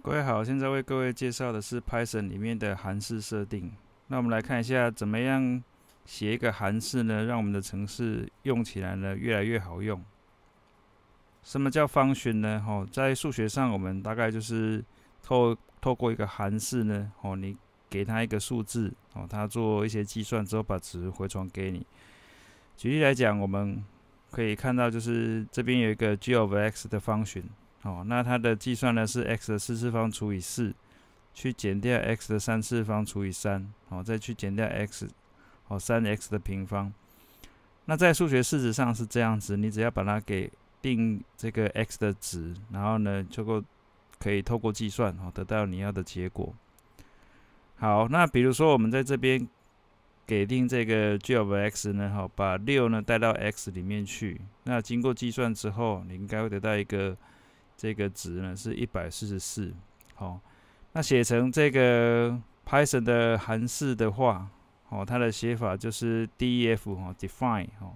各位好，现在为各位介绍的是 Python 里面的函数设定。那我们来看一下，怎么样写一个函数呢？让我们的程式用起来呢越来越好用。什么叫方 n 呢？哦，在数学上，我们大概就是透透过一个函数呢，哦，你给他一个数字，哦，他做一些计算之后，把值回传给你。举例来讲，我们可以看到就是这边有一个 g of x 的方 n 哦，那它的计算呢是 x 的四次方除以四，去减掉 x 的三次方除以三，哦，再去减掉 x，哦，三 x 的平方。那在数学事实上是这样子，你只要把它给定这个 x 的值，然后呢，就够可以透过计算哦，得到你要的结果。好，那比如说我们在这边给定这个 g of x 呢，哈，把六呢带到 x 里面去，那经过计算之后，你应该会得到一个。这个值呢是一百四十四，好，那写成这个 Python 的函式的话，哦，它的写法就是 def 哈 define 哦，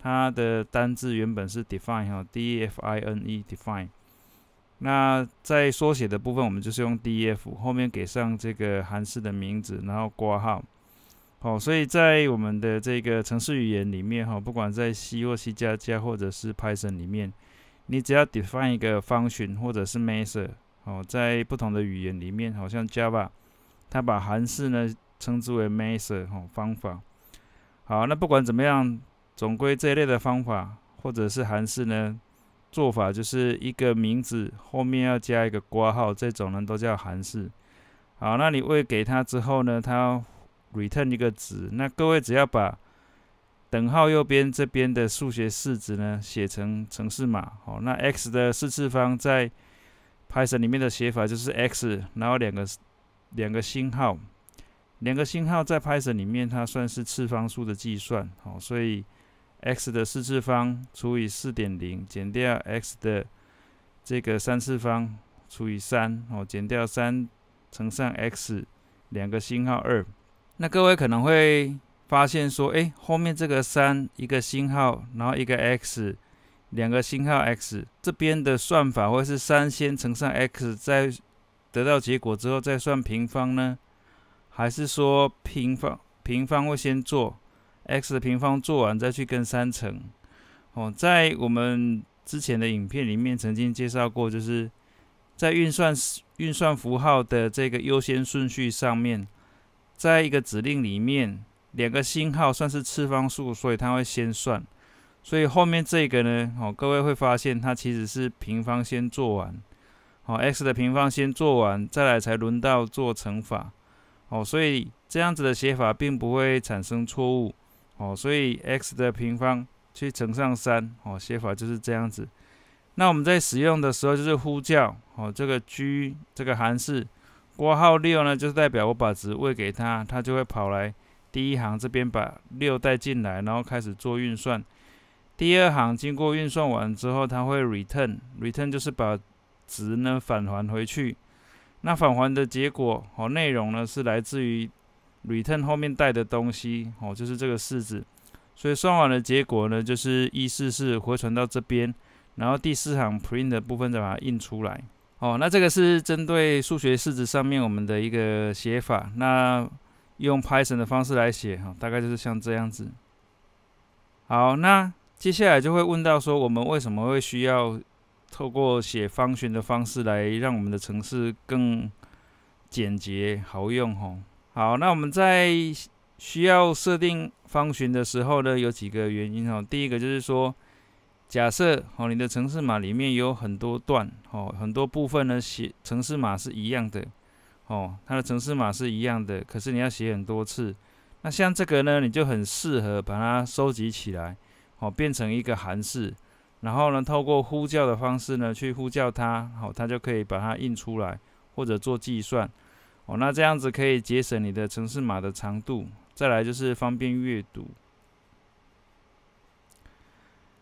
它的单字原本是 define 哈 define define，那在缩写的部分，我们就是用 def 后面给上这个函式的名字，然后括号，好，所以在我们的这个程式语言里面哈，不管在 C 或 C 加加或者是 Python 里面。你只要 define 一个方 n 或者是 method，哦，在不同的语言里面，好像 Java，它把函数呢称之为 method 哦方法。好，那不管怎么样，总归这一类的方法或者是函数呢，做法就是一个名字后面要加一个括号，这种呢都叫函数。好，那你喂给它之后呢，它 return 一个值。那各位只要把等号右边这边的数学式子呢，写成程式码。好，那 x 的四次方在 Python 里面的写法就是 x，然后两个两个星号，两个星号在 Python 里面它算是次方数的计算。好，所以 x 的四次方除以四点零，减掉 x 的这个三次方除以三，哦，减掉三乘上 x，两个星号二。那各位可能会。发现说，哎，后面这个三一个星号，然后一个 x，两个星号 x，这边的算法会是三先乘上 x，再得到结果之后再算平方呢？还是说平方平方会先做 x 的平方做完再去跟三乘？哦，在我们之前的影片里面曾经介绍过，就是在运算运算符号的这个优先顺序上面，在一个指令里面。两个星号算是次方数，所以它会先算，所以后面这个呢，哦，各位会发现它其实是平方先做完，哦，x 的平方先做完，再来才轮到做乘法，哦，所以这样子的写法并不会产生错误，哦，所以 x 的平方去乘上三，哦，写法就是这样子。那我们在使用的时候就是呼叫，哦，这个 G 这个函数，括号六呢就是代表我把值喂给他，他就会跑来。第一行这边把六带进来，然后开始做运算。第二行经过运算完之后，它会 return，return 就是把值呢返还回去。那返还的结果和内容呢，是来自于 return 后面带的东西哦，就是这个式子。所以算完的结果呢，就是一四是回传到这边，然后第四行 print 的部分再把它印出来哦。那这个是针对数学式子上面我们的一个写法。那用 Python 的方式来写哈，大概就是像这样子。好，那接下来就会问到说，我们为什么会需要透过写方寻的方式来让我们的程式更简洁好用哈？好，那我们在需要设定方寻的时候呢，有几个原因哈。第一个就是说，假设哦，你的城市码里面有很多段哦，很多部分呢写城市码是一样的。哦，它的城市码是一样的，可是你要写很多次。那像这个呢，你就很适合把它收集起来，哦，变成一个函数，然后呢，透过呼叫的方式呢，去呼叫它，好，它就可以把它印出来或者做计算。哦，那这样子可以节省你的城市码的长度，再来就是方便阅读。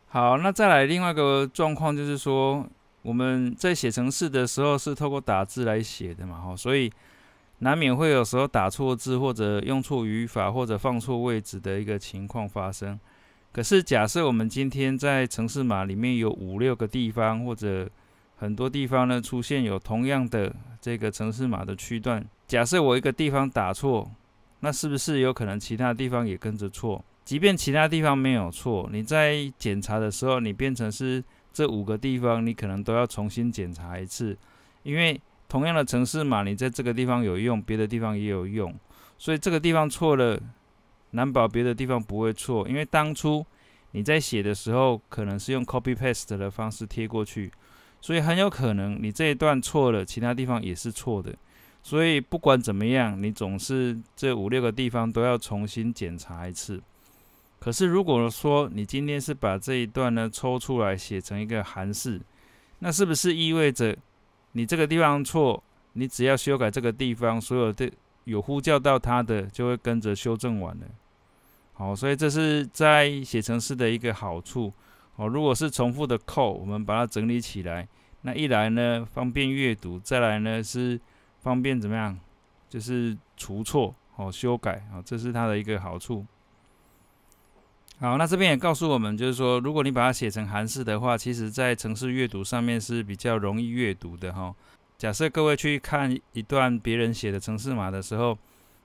好，那再来另外一个状况就是说。我们在写程式的时候是透过打字来写的嘛，哈，所以难免会有时候打错字，或者用错语法，或者放错位置的一个情况发生。可是假设我们今天在城市码里面有五六个地方，或者很多地方呢，出现有同样的这个城市码的区段。假设我一个地方打错，那是不是有可能其他地方也跟着错？即便其他地方没有错，你在检查的时候，你变成是。这五个地方你可能都要重新检查一次，因为同样的城市嘛，你在这个地方有用，别的地方也有用，所以这个地方错了，难保别的地方不会错。因为当初你在写的时候，可能是用 copy paste 的方式贴过去，所以很有可能你这一段错了，其他地方也是错的。所以不管怎么样，你总是这五六个地方都要重新检查一次。可是，如果说你今天是把这一段呢抽出来写成一个函式，那是不是意味着你这个地方错，你只要修改这个地方，所有的有呼叫到它的就会跟着修正完了。好，所以这是在写程式的一个好处哦。如果是重复的扣，我们把它整理起来，那一来呢方便阅读，再来呢是方便怎么样，就是除错哦，修改啊，这是它的一个好处。好，那这边也告诉我们，就是说，如果你把它写成韩式的话，其实在城市阅读上面是比较容易阅读的哈。假设各位去看一段别人写的城市码的时候，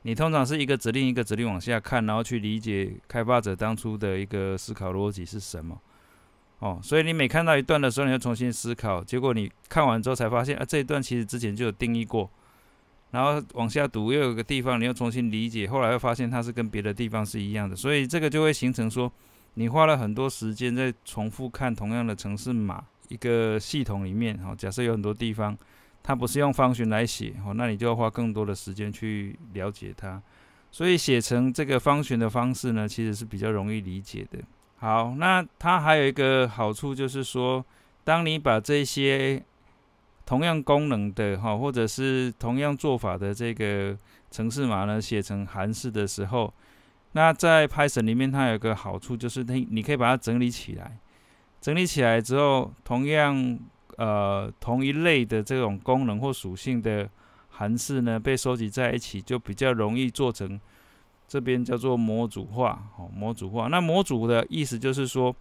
你通常是一个指令一个指令往下看，然后去理解开发者当初的一个思考逻辑是什么。哦，所以你每看到一段的时候，你要重新思考，结果你看完之后才发现，啊，这一段其实之前就有定义过。然后往下读，又有个地方你又重新理解，后来又发现它是跟别的地方是一样的，所以这个就会形成说，你花了很多时间在重复看同样的城市码一个系统里面。哈，假设有很多地方，它不是用方寻来写，哦，那你就要花更多的时间去了解它。所以写成这个方寻的方式呢，其实是比较容易理解的。好，那它还有一个好处就是说，当你把这些。同样功能的哈，或者是同样做法的这个程式码呢，写成函式的时候，那在 Python 里面它有个好处，就是你你可以把它整理起来，整理起来之后，同样呃同一类的这种功能或属性的函式呢，被收集在一起，就比较容易做成这边叫做模组化哦，模组化。那模组的意思就是说，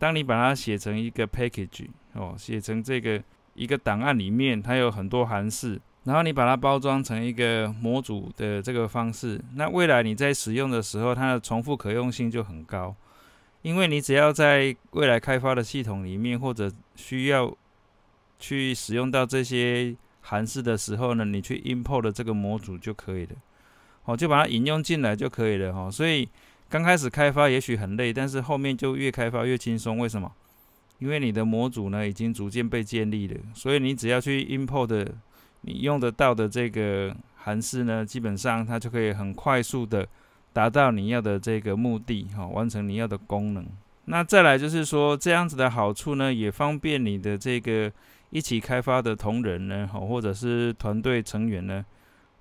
当你把它写成一个 package 哦，写成这个。一个档案里面，它有很多函数，然后你把它包装成一个模组的这个方式，那未来你在使用的时候，它的重复可用性就很高，因为你只要在未来开发的系统里面或者需要去使用到这些函数的时候呢，你去 import 这个模组就可以了，哦，就把它引用进来就可以了哈。所以刚开始开发也许很累，但是后面就越开发越轻松，为什么？因为你的模组呢已经逐渐被建立了，所以你只要去 import 你用得到的这个函数呢，基本上它就可以很快速的达到你要的这个目的哈，完成你要的功能。那再来就是说这样子的好处呢，也方便你的这个一起开发的同仁呢，或者是团队成员呢，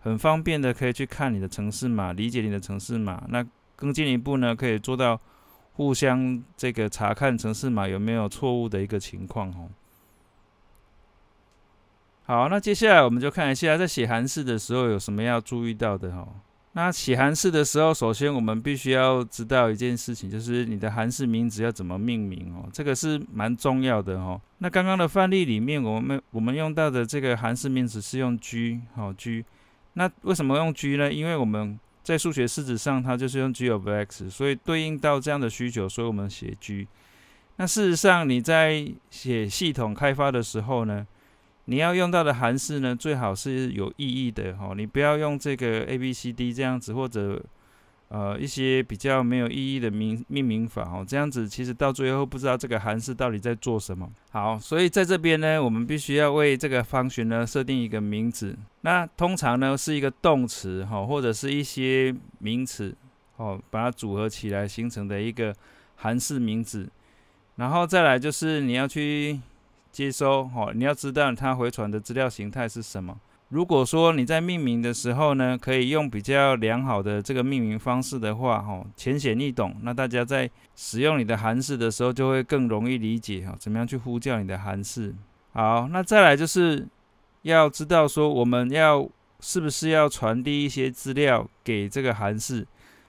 很方便的可以去看你的城市码，理解你的城市码。那更进一步呢，可以做到。互相这个查看城市码有没有错误的一个情况哦。好，那接下来我们就看一下，在写韩式的时候有什么要注意到的哈。那写韩式的时候，首先我们必须要知道一件事情，就是你的韩式名字要怎么命名哦，这个是蛮重要的哦。那刚刚的范例里面，我们我们用到的这个韩式名词是用“居”好“居”，那为什么用“居”呢？因为我们在数学式子上，它就是用 g of x，所以对应到这样的需求，所以我们写 g。那事实上，你在写系统开发的时候呢，你要用到的函数呢，最好是有意义的哦，你不要用这个 a b c d 这样子或者。呃，一些比较没有意义的名命名法哦，这样子其实到最后不知道这个函数到底在做什么。好，所以在这边呢，我们必须要为这个方寻呢设定一个名字。那通常呢是一个动词哈，或者是一些名词哦，把它组合起来形成的一个函数名字。然后再来就是你要去接收哈，你要知道它回传的资料形态是什么。如果说你在命名的时候呢，可以用比较良好的这个命名方式的话，哈，浅显易懂，那大家在使用你的函式的时候就会更容易理解，哈，怎么样去呼叫你的函式。好，那再来就是要知道说，我们要是不是要传递一些资料给这个函式，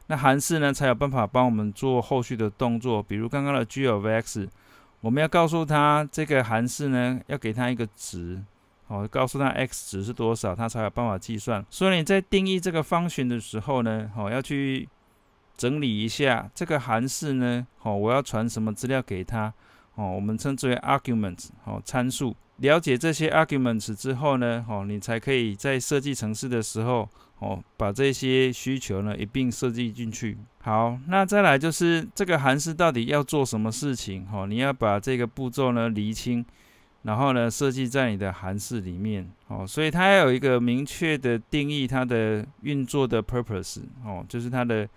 那函式呢才有办法帮我们做后续的动作，比如刚刚的 G o V X，我们要告诉他这个函式呢要给他一个值。哦，告诉他 x 值是多少，他才有办法计算。所以你在定义这个方形的时候呢，哦，要去整理一下这个函数呢，哦，我要传什么资料给他，哦，我们称之为 arguments，哦，参数。了解这些 arguments 之后呢，哦，你才可以在设计程式的时候，哦，把这些需求呢一并设计进去。好，那再来就是这个函数到底要做什么事情，哦，你要把这个步骤呢厘清。然后呢，设计在你的函式里面哦，所以它要有一个明确的定义，它的运作的 purpose 哦，就是它的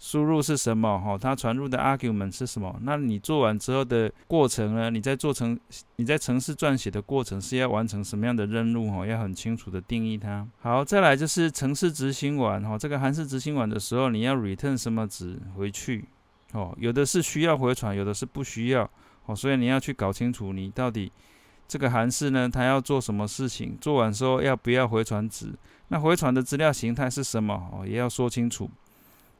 输入是什么哈，它传入的 argument 是什么。那你做完之后的过程呢？你在做成你在城市撰写的过程是要完成什么样的任务哈？要很清楚的定义它。好，再来就是城市执行完哈，这个函式执行完的时候，你要 return 什么值回去哦？有的是需要回传，有的是不需要哦，所以你要去搞清楚你到底。这个函式呢，它要做什么事情？做完之后要不要回传值？那回传的资料形态是什么？哦，也要说清楚。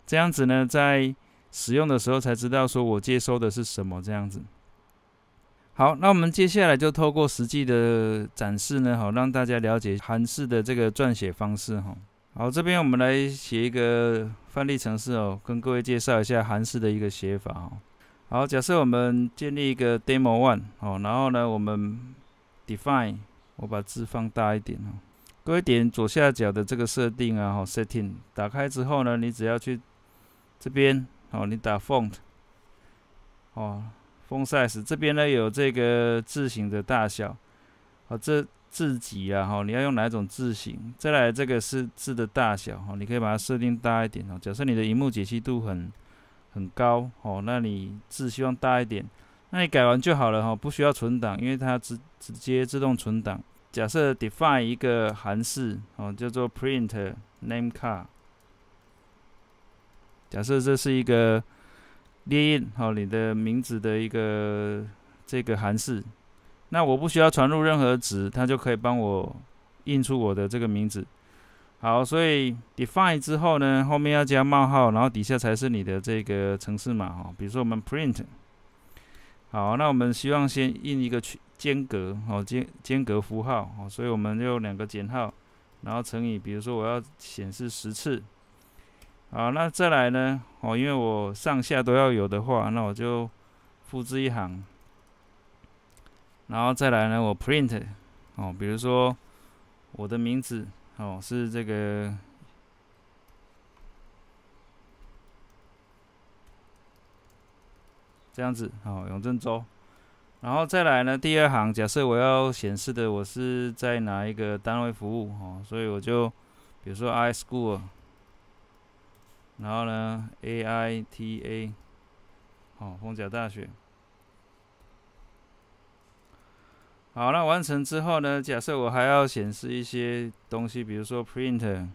这样子呢，在使用的时候才知道说我接收的是什么。这样子。好，那我们接下来就透过实际的展示呢，好让大家了解函式的这个撰写方式哈。好，这边我们来写一个范例程式哦，跟各位介绍一下函式的一个写法。好，假设我们建立一个 demo one 哦，然后呢，我们 define 我把字放大一点哦。各位点左下角的这个设定啊，哈 setting 打开之后呢，你只要去这边哦，你打 font 哦，font size 这边呢有这个字形的大小，哦，这字级啊，哈，你要用哪种字形？再来这个是字的大小，哈，你可以把它设定大一点哦。假设你的荧幕解析度很很高哦，那你字希望大一点，那你改完就好了哈，不需要存档，因为它直直接自动存档。假设 define 一个函数哦，叫做 print name car。假设这是一个列印哦，你的名字的一个这个函数，那我不需要传入任何值，它就可以帮我印出我的这个名字。好，所以 define 之后呢，后面要加冒号，然后底下才是你的这个程式码哦。比如说我们 print 好，那我们希望先印一个区间隔哦，间间隔符号哦，所以我们就两个减号，然后乘以，比如说我要显示十次。好，那再来呢哦，因为我上下都要有的话，那我就复制一行，然后再来呢，我 print 哦，比如说我的名字。哦，是这个这样子，哦，永正州，然后再来呢，第二行，假设我要显示的，我是在哪一个单位服务哦，所以我就，比如说 ISchool，然后呢 AITA，哦，凤甲大学。好，那完成之后呢？假设我还要显示一些东西，比如说 print，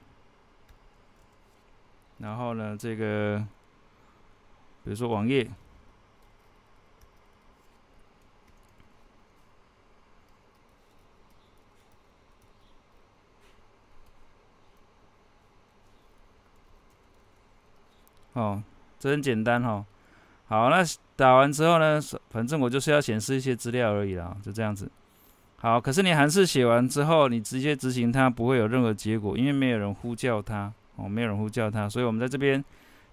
然后呢，这个比如说网页，哦，这很简单哈。好，那打完之后呢？反正我就是要显示一些资料而已啦，就这样子。好，可是你函式写完之后，你直接执行它不会有任何结果，因为没有人呼叫它哦，没有人呼叫它，所以我们在这边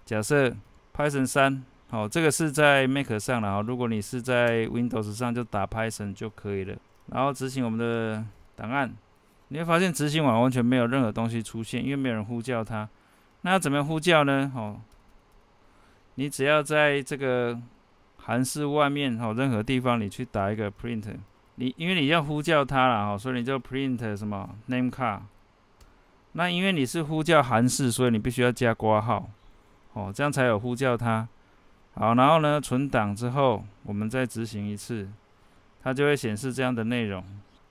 假设 Python 三，好，这个是在 Mac 上了哈，如果你是在 Windows 上就打 Python 就可以了，然后执行我们的档案，你会发现执行完完全没有任何东西出现，因为没有人呼叫它。那要怎么样呼叫呢？哦，你只要在这个函式外面哦，任何地方你去打一个 print。你因为你要呼叫他了哈，所以你就 print 什么 name car。那因为你是呼叫韩式，所以你必须要加括号哦，这样才有呼叫他。好，然后呢，存档之后，我们再执行一次，它就会显示这样的内容。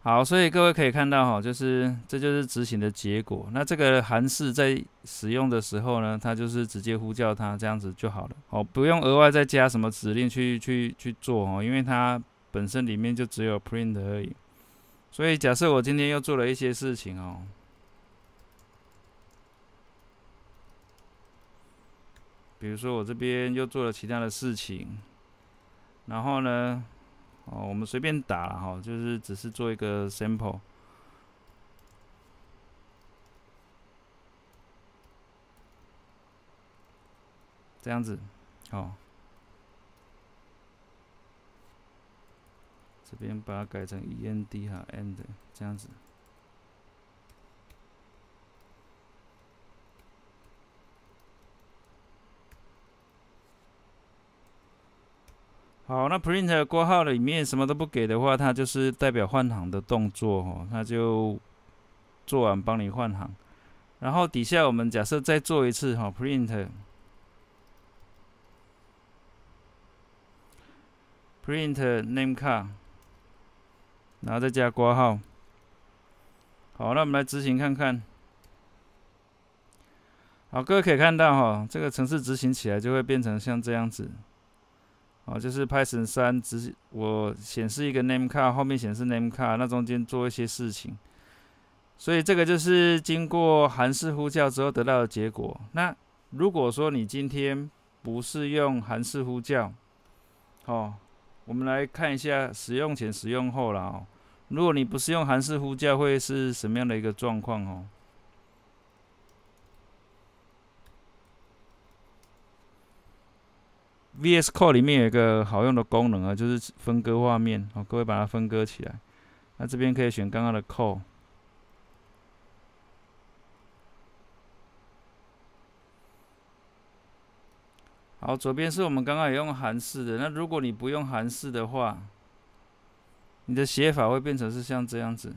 好，所以各位可以看到哈，就是这就是执行的结果。那这个韩式在使用的时候呢，它就是直接呼叫它这样子就好了哦，不用额外再加什么指令去去去做哦，因为它。本身里面就只有 print 而已，所以假设我今天又做了一些事情哦，比如说我这边又做了其他的事情，然后呢，哦，我们随便打哈，就是只是做一个 sample，这样子，哦。这边把它改成 end 哈，end 这样子。好，那 print 括号里面什么都不给的话，它就是代表换行的动作哦。那就做完帮你换行。然后底下我们假设再做一次哈，print，print name car。然后再加挂号，好，那我们来执行看看。好，各位可以看到哈，这个程式执行起来就会变成像这样子，啊，就是 Python 三直我显示一个 name card，后面显示 name card，那中间做一些事情，所以这个就是经过函式呼叫之后得到的结果。那如果说你今天不是用函式呼叫，哦，我们来看一下使用前、使用后了哦。如果你不是用韩式呼叫，会是什么样的一个状况哦？VS Call 里面有一个好用的功能啊，就是分割画面。哦，各位把它分割起来。那这边可以选刚刚的 Call。好，左边是我们刚刚也用韩式的。那如果你不用韩式的话，你的写法会变成是像这样子。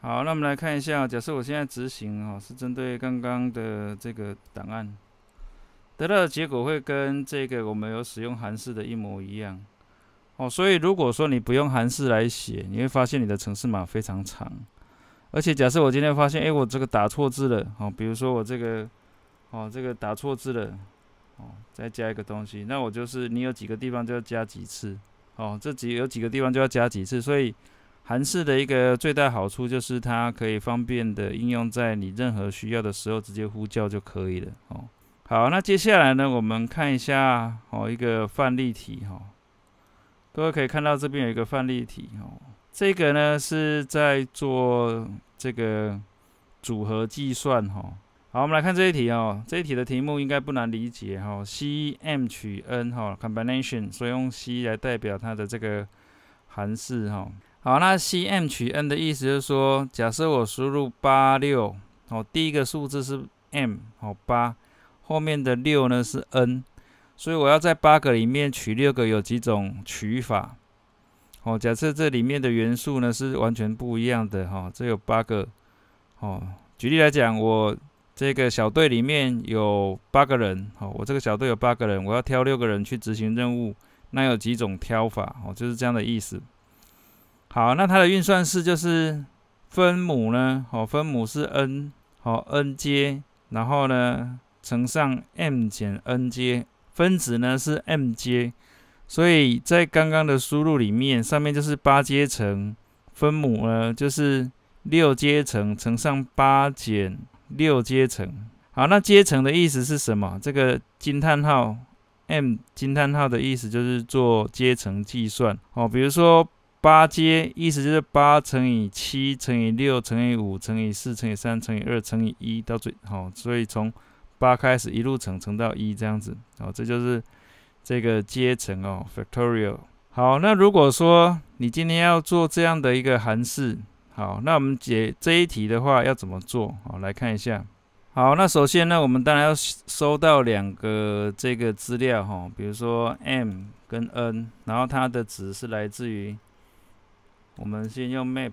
好，那我们来看一下，假设我现在执行哦，是针对刚刚的这个档案，得到的结果会跟这个我们有使用韩式的一模一样。哦，所以如果说你不用韩式来写，你会发现你的程式码非常长。而且假设我今天发现，哎，我这个打错字了，好，比如说我这个，哦，这个打错字了，哦，再加一个东西，那我就是你有几个地方就要加几次，哦，这几有几个地方就要加几次。所以韩式的一个最大好处就是它可以方便的应用在你任何需要的时候直接呼叫就可以了。哦，好，那接下来呢，我们看一下，哦，一个范例题，哈。各位可以看到这边有一个范例题哦，这个呢是在做这个组合计算哈。好，我们来看这一题哦，这一题的题目应该不难理解哈。Cm 取 n 哈，combination，所以用 C 来代表它的这个函数哈。好，那 Cm 取 n 的意思就是说，假设我输入八六，哦，第一个数字是 m 哦八，后面的六呢是 n。所以我要在八个里面取六个，有几种取法？哦，假设这里面的元素呢是完全不一样的哈。这有八个哦。举例来讲，我这个小队里面有八个人哦，我这个小队有八个人，我要挑六个人去执行任务，那有几种挑法？哦，就是这样的意思。好，那它的运算式就是分母呢，哦，分母是 n，哦，n 阶，然后呢乘上 m 减 n 阶。分子呢是 m 阶，所以在刚刚的输入里面，上面就是八阶乘，分母呢就是六阶乘乘上八减六阶乘。好，那阶乘的意思是什么？这个惊叹号 m 惊叹号的意思就是做阶乘计算。哦，比如说八阶，意思就是八乘以七乘以六乘以五乘以四乘以三乘以二乘以一，到最哦，所以从八开始一路乘乘到一这样子哦，这就是这个阶层哦，factorial。好，那如果说你今天要做这样的一个函数，好，那我们解这一题的话要怎么做？好，来看一下。好，那首先呢，我们当然要收到两个这个资料哈，比如说 m 跟 n，然后它的值是来自于我们先用 map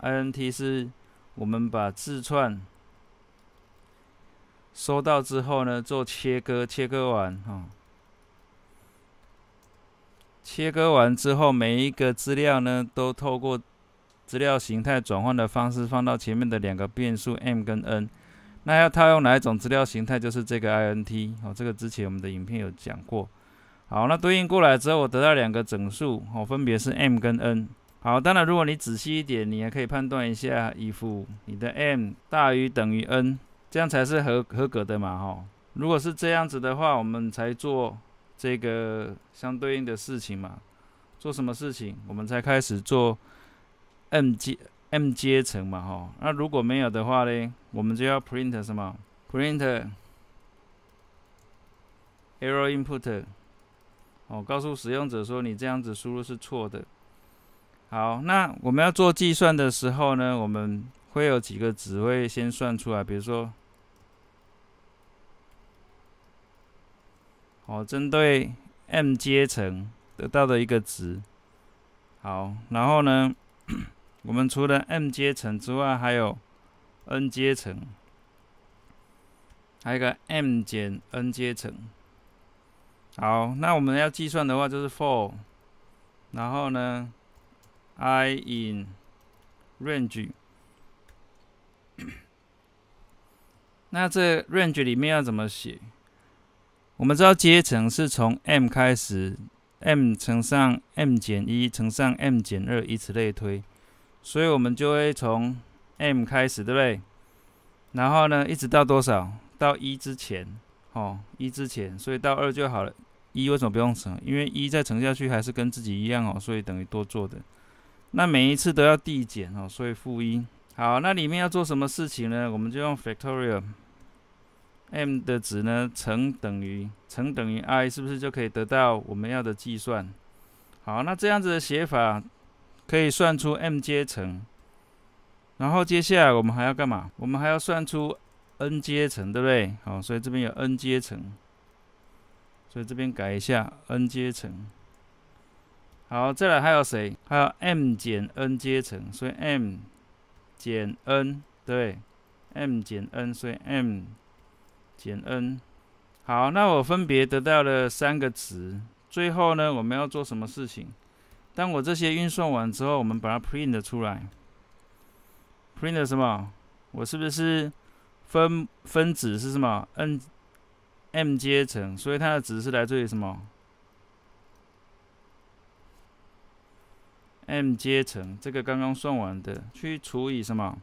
int 是，我们把字串。收到之后呢，做切割，切割完哈，切割完之后，每一个资料呢，都透过资料形态转换的方式，放到前面的两个变数 m 跟 n。那要套用哪一种资料形态？就是这个 int 哦，这个之前我们的影片有讲过。好，那对应过来之后，我得到两个整数哦，分别是 m 跟 n。好，当然如果你仔细一点，你也可以判断一下，依附你的 m 大于等于 n。这样才是合合格的嘛哈，如果是这样子的话，我们才做这个相对应的事情嘛。做什么事情，我们才开始做 M 阶 M 阶层嘛哈。那如果没有的话呢，我们就要 print 什么？print error input，哦，告诉使用者说你这样子输入是错的。好，那我们要做计算的时候呢，我们。会有几个值会先算出来，比如说，好，针对 m 阶层得到的一个值。好，然后呢，我们除了 m 阶层之外，还有 n 阶层，还有一个 m 减 n 阶层。好，那我们要计算的话，就是 for，然后呢，i in range。那这 range 里面要怎么写？我们知道阶层是从 m 开始，m 乘上 m 减一乘上 m 减二，以此类推。所以我们就会从 m 开始，对不对？然后呢，一直到多少？到一之前，哦，一之前，所以到二就好了。一为什么不用乘？因为一再乘下去还是跟自己一样哦，所以等于多做的。那每一次都要递减哦，所以负一。好，那里面要做什么事情呢？我们就用 factorial m 的值呢，乘等于乘等于 i，是不是就可以得到我们要的计算？好，那这样子的写法可以算出 m 阶乘。然后接下来我们还要干嘛？我们还要算出 n 阶乘，对不对？好，所以这边有 n 阶乘，所以这边改一下 n 阶乘。好，再来还有谁？还有 m 减 n 阶乘，所以 m。减 n 对，m 减 n，所以 m 减 n。好，那我分别得到了三个值。最后呢，我们要做什么事情？当我这些运算完之后，我们把它 print 出来。print 什么？我是不是分分子是什么？n m 阶乘，所以它的值是来自于什么？m 阶乘这个刚刚算完的，去除以什么？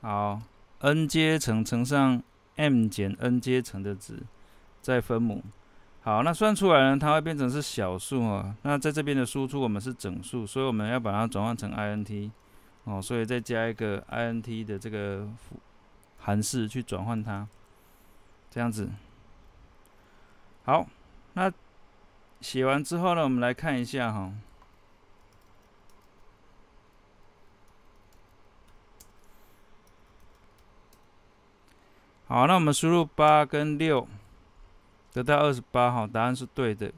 好，n 阶乘乘上 m 减 n 阶乘的值，再分母。好，那算出来呢，它会变成是小数哦。那在这边的输出，我们是整数，所以我们要把它转换成 INT 哦，所以再加一个 INT 的这个。函数去转换它，这样子。好，那写完之后呢，我们来看一下哈。好，那我们输入八跟六，得到二十八哈，答案是对的。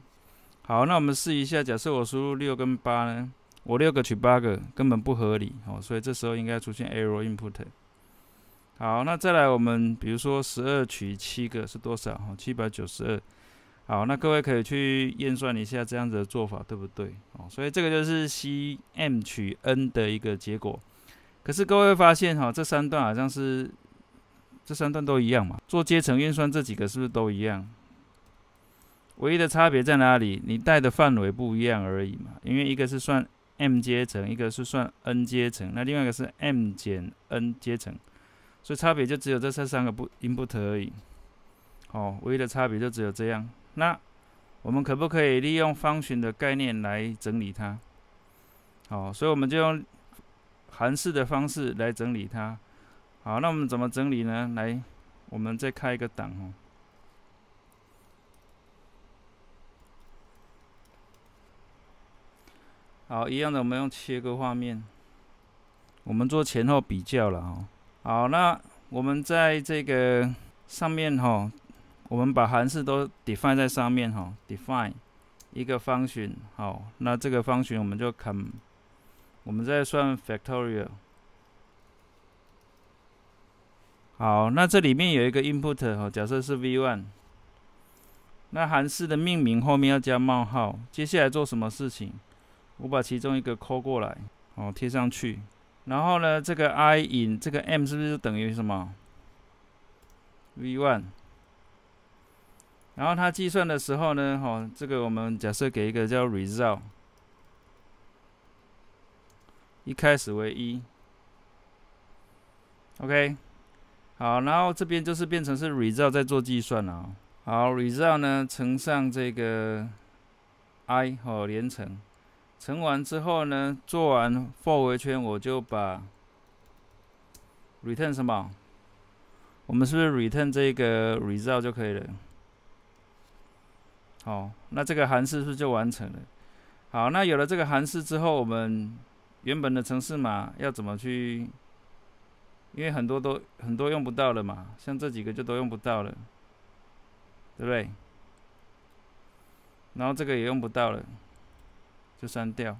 好，那我们试一下，假设我输入六跟八呢？我六个取八个，根本不合理哦，所以这时候应该出现 error input。好，那再来，我们比如说十二取七个是多少？哈，七百九十二。好，那各位可以去验算一下这样子的做法对不对？哦，所以这个就是 C M 取 N 的一个结果。可是各位会发现哈，这三段好像是这三段都一样嘛？做阶层运算这几个是不是都一样？唯一的差别在哪里？你带的范围不一样而已嘛。因为一个是算 M 阶层，一个是算 N 阶层，那另外一个是 M 减 N 阶层。所以差别就只有这三三个不 input 而已，哦，唯一的差别就只有这样。那我们可不可以利用方寻的概念来整理它？哦，所以我们就用韩式的方式来整理它。好，那我们怎么整理呢？来，我们再开一个档哦。好，一样的，我们用切割画面，我们做前后比较了啊。好，那我们在这个上面哈，我们把函数都 define 在上面哈，define 一个方 n 好，那这个方 n 我们就 come，我们再算 factorial。好，那这里面有一个 input 哈，假设是 v1。那函数的命名后面要加冒号。接下来做什么事情？我把其中一个 c a l l 过来，哦，贴上去。然后呢，这个 i 引这个 m 是不是就等于什么 v one？然后它计算的时候呢，哈，这个我们假设给一个叫 result，一开始为一。OK，好，然后这边就是变成是 result 在做计算了。好，result 呢乘上这个 i，哦连乘。乘完之后呢，做完 for 回圈，我就把 return 什么？我们是不是 return 这一个 result 就可以了？好，那这个函数是不是就完成了？好，那有了这个函数之后，我们原本的程式码要怎么去？因为很多都很多用不到了嘛，像这几个就都用不到了，对不对？然后这个也用不到了。就删掉。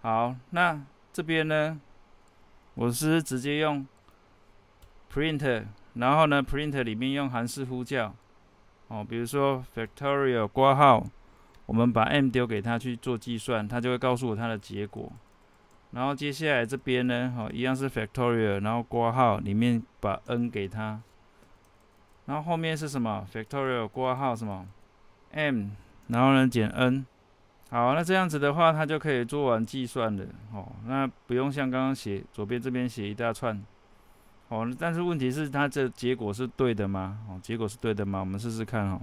好，那这边呢，我是直接用 print，然后呢 print 里面用韩式呼叫。哦，比如说 factorial 括号，我们把 m 丢给他去做计算，他就会告诉我他的结果。然后接下来这边呢，哦，一样是 factorial，然后括号里面把 n 给他。然后后面是什么？factorial 括号什么 m，然后呢减 n。好，那这样子的话，它就可以做完计算了。哦，那不用像刚刚写左边这边写一大串。哦，但是问题是它这结果是对的吗？哦，结果是对的吗？我们试试看哦。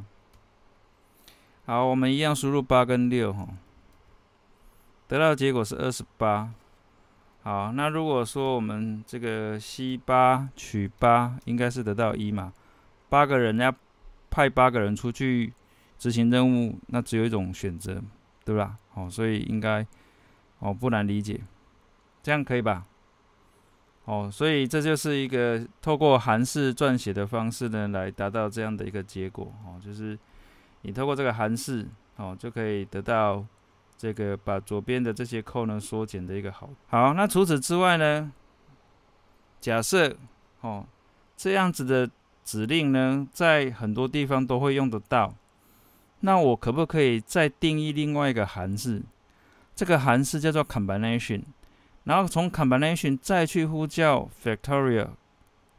好，我们一样输入八跟六，哦，得到结果是二十八。好，那如果说我们这个 C 八取八，应该是得到一嘛？八个人要派八个人出去执行任务，那只有一种选择。对吧？哦，所以应该哦不难理解，这样可以吧？哦，所以这就是一个透过函式撰写的方式呢，来达到这样的一个结果哦，就是你透过这个函式哦，就可以得到这个把左边的这些扣呢缩减的一个好好，那除此之外呢？假设哦，这样子的指令呢，在很多地方都会用得到。那我可不可以再定义另外一个函数？这个函数叫做 combination，然后从 combination 再去呼叫 factorial，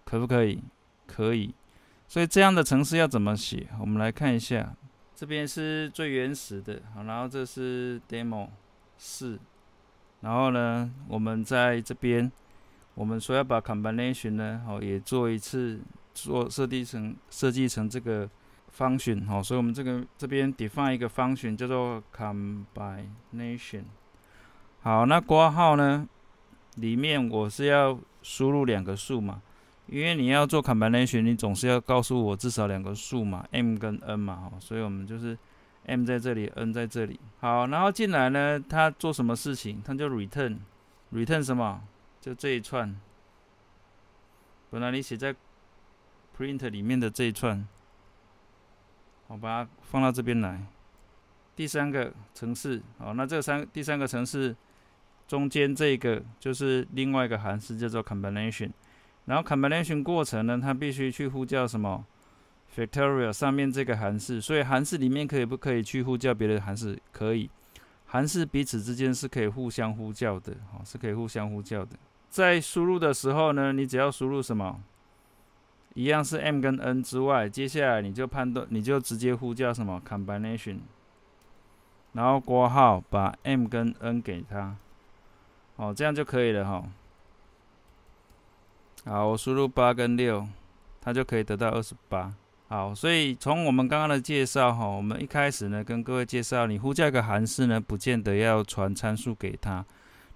可不可以？可以。所以这样的程式要怎么写？我们来看一下，这边是最原始的。好，然后这是 demo 四，然后呢，我们在这边，我们说要把 combination 呢，好，也做一次，做设计成设计成这个。function 哦，所以我们这个这边 define 一个 function 叫做 combination。好，那括号呢？里面我是要输入两个数嘛，因为你要做 combination，你总是要告诉我至少两个数嘛，m 跟 n 嘛。哦，所以我们就是 m 在这里，n 在这里。好，然后进来呢，它做什么事情？它就 return，return 什么？就这一串，本来你写在 print 里面的这一串。我把它放到这边来。第三个城市，好，那这三第三个城市中间这个就是另外一个函数叫做 combination，然后 combination 过程呢，它必须去呼叫什么 factorial 上面这个函数，所以函数里面可以不可以去呼叫别的函数？可以，函数彼此之间是可以互相呼叫的，哦，是可以互相呼叫的。在输入的时候呢，你只要输入什么？一样是 m 跟 n 之外，接下来你就判断，你就直接呼叫什么 combination，然后括号把 m 跟 n 给它，哦，这样就可以了哈。好，我输入八跟六，它就可以得到二十八。好，所以从我们刚刚的介绍哈，我们一开始呢跟各位介绍，你呼叫一个函数呢，不见得要传参数给它，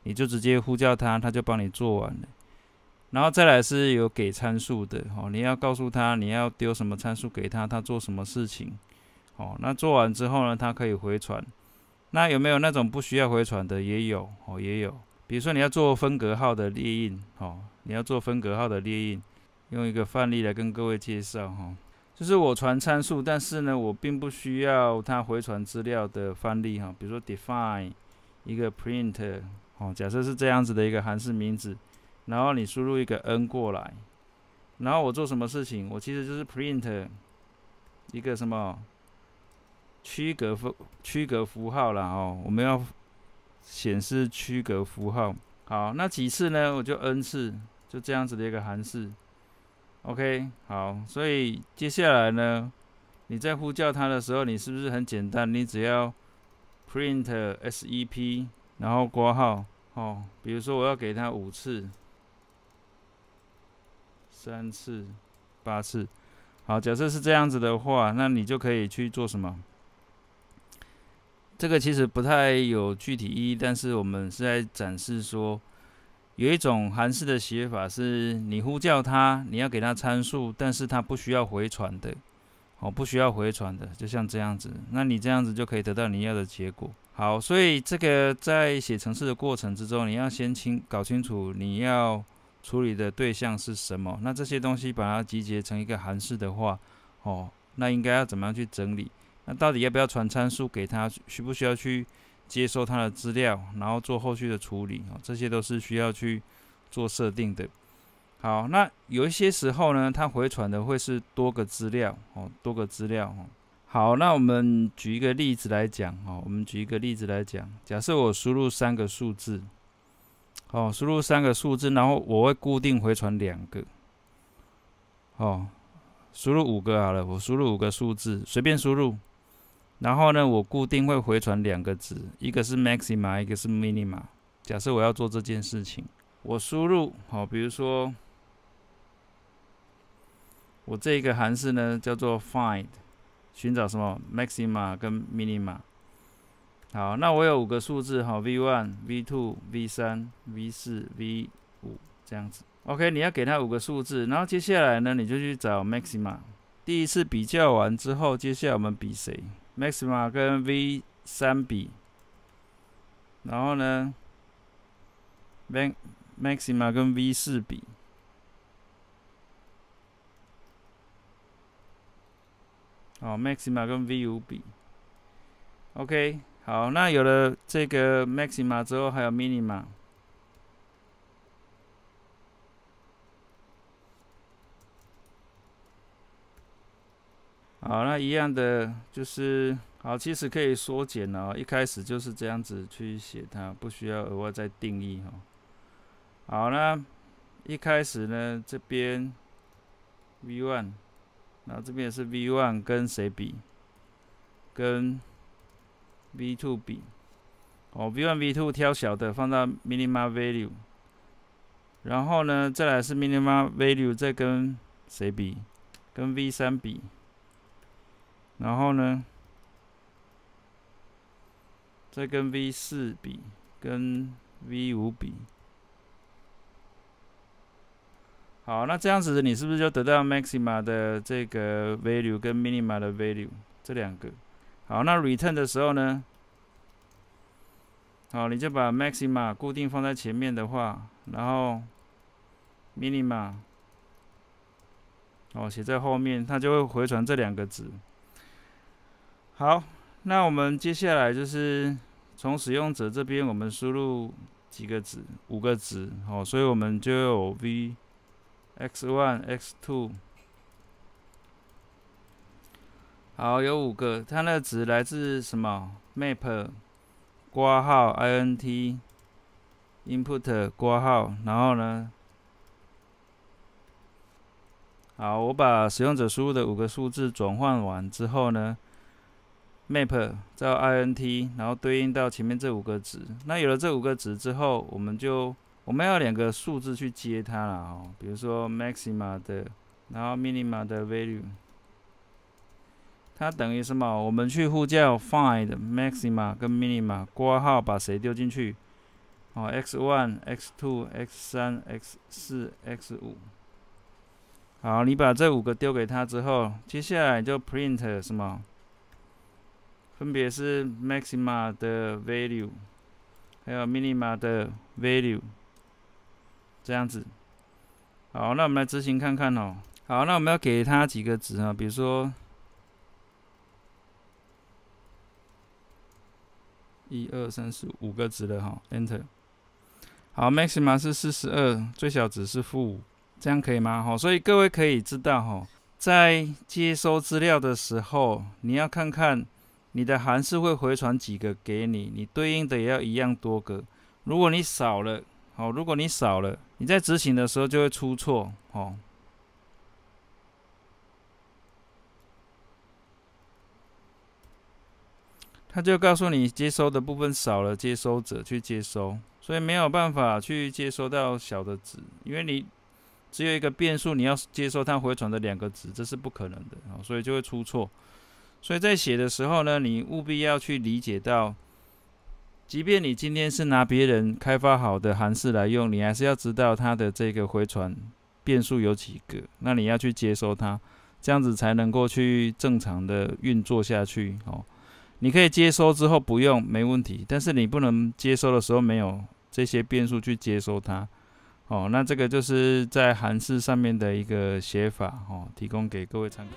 你就直接呼叫它，它就帮你做完了。然后再来是有给参数的哈，你要告诉他你要丢什么参数给他，他做什么事情，哦，那做完之后呢，他可以回传。那有没有那种不需要回传的也有哦，也有。比如说你要做分隔号的列印哦，你要做分隔号的列印，用一个范例来跟各位介绍哈，就是我传参数，但是呢，我并不需要他回传资料的范例哈，比如说 define 一个 print 哦，假设是这样子的一个函式名字。然后你输入一个 n 过来，然后我做什么事情？我其实就是 print 一个什么区隔符区隔符号了哦。我们要显示区隔符号。好，那几次呢？我就 n 次，就这样子的一个函数。OK，好。所以接下来呢，你在呼叫它的时候，你是不是很简单？你只要 print sep 然后括号哦。比如说我要给它五次。三次，八次，好，假设是这样子的话，那你就可以去做什么？这个其实不太有具体意义，但是我们是在展示说，有一种韩式的写法是，你呼叫它，你要给它参数，但是它不需要回传的，哦，不需要回传的，就像这样子，那你这样子就可以得到你要的结果。好，所以这个在写程式的过程之中，你要先清搞清楚你要。处理的对象是什么？那这些东西把它集结成一个函数的话，哦，那应该要怎么样去整理？那到底要不要传参数给他？需不需要去接收他的资料，然后做后续的处理？哦，这些都是需要去做设定的。好，那有一些时候呢，它回传的会是多个资料，哦，多个资料。哦。好，那我们举一个例子来讲，哦，我们举一个例子来讲。假设我输入三个数字。哦，输入三个数字，然后我会固定回传两个。哦，输入五个好了，我输入五个数字，随便输入。然后呢，我固定会回传两个值，一个是 maxima，一个是 minima。假设我要做这件事情，我输入好，比如说，我这个函数呢叫做 find，寻找什么 maxima 跟 minima。好，那我有五个数字哈，v one、v two、v 三、v 四、v 五这样子。OK，你要给它五个数字，然后接下来呢，你就去找 maxima。第一次比较完之后，接下来我们比谁？maxima 跟 v 三比，然后呢，maxima 跟 v 四比，哦，maxima 跟 v 五比。OK。好，那有了这个 m a x i m a 之后，还有 m i n i m a 好，那一样的就是，好，其实可以缩减哦。一开始就是这样子去写它，不需要额外再定义哈。好，那一开始呢，这边 v one，然后这边也是 v one，跟谁比？跟 V two 比哦，V one V two 挑小的放到 minimum value，然后呢，再来是 minimum value 再跟谁比？跟 V 三比，然后呢，再跟 V 四比，跟 V 五比。好，那这样子你是不是就得到 maximum 的这个 value 跟 m i n i m a m 的 value 这两个？好，那 return 的时候呢？好，你就把 maxima 固定放在前面的话，然后 minima 哦写在后面，它就会回传这两个值。好，那我们接下来就是从使用者这边，我们输入几个值，五个值，哦，所以我们就有 v x1 x2。好，有五个，它那值来自什么？map 括号 int input 括号，然后呢？好，我把使用者输入的五个数字转换完之后呢，map 再 int，然后对应到前面这五个值。那有了这五个值之后，我们就我们要两个数字去接它了哦，比如说 m a x i m a 的，然后 m i n i m a 的 value。它等于什么？我们去呼叫 find maxima 跟 minima，括号把谁丢进去？哦，x one, x two, x 三、x 四、x 五。好，你把这五个丢给他之后，接下来就 print 什么？分别是 maxima 的 value，还有 minima 的 value。这样子。好，那我们来执行看看哦。好，那我们要给他几个值啊？比如说。一二三四五个值的哈，enter，好，maxima 是四十二，最小值是负五，这样可以吗？好，所以各位可以知道哈，在接收资料的时候，你要看看你的函数会回传几个给你，你对应的也要一样多个。如果你少了，好，如果你少了，你在执行的时候就会出错，哦，他就告诉你接收的部分少了，接收者去接收，所以没有办法去接收到小的值，因为你只有一个变数，你要接收它回传的两个值，这是不可能的所以就会出错。所以在写的时候呢，你务必要去理解到，即便你今天是拿别人开发好的函式来用，你还是要知道它的这个回传变数有几个，那你要去接收它，这样子才能够去正常的运作下去哦。你可以接收之后不用没问题，但是你不能接收的时候没有这些变数去接收它，哦，那这个就是在韩式上面的一个写法哦，提供给各位参考。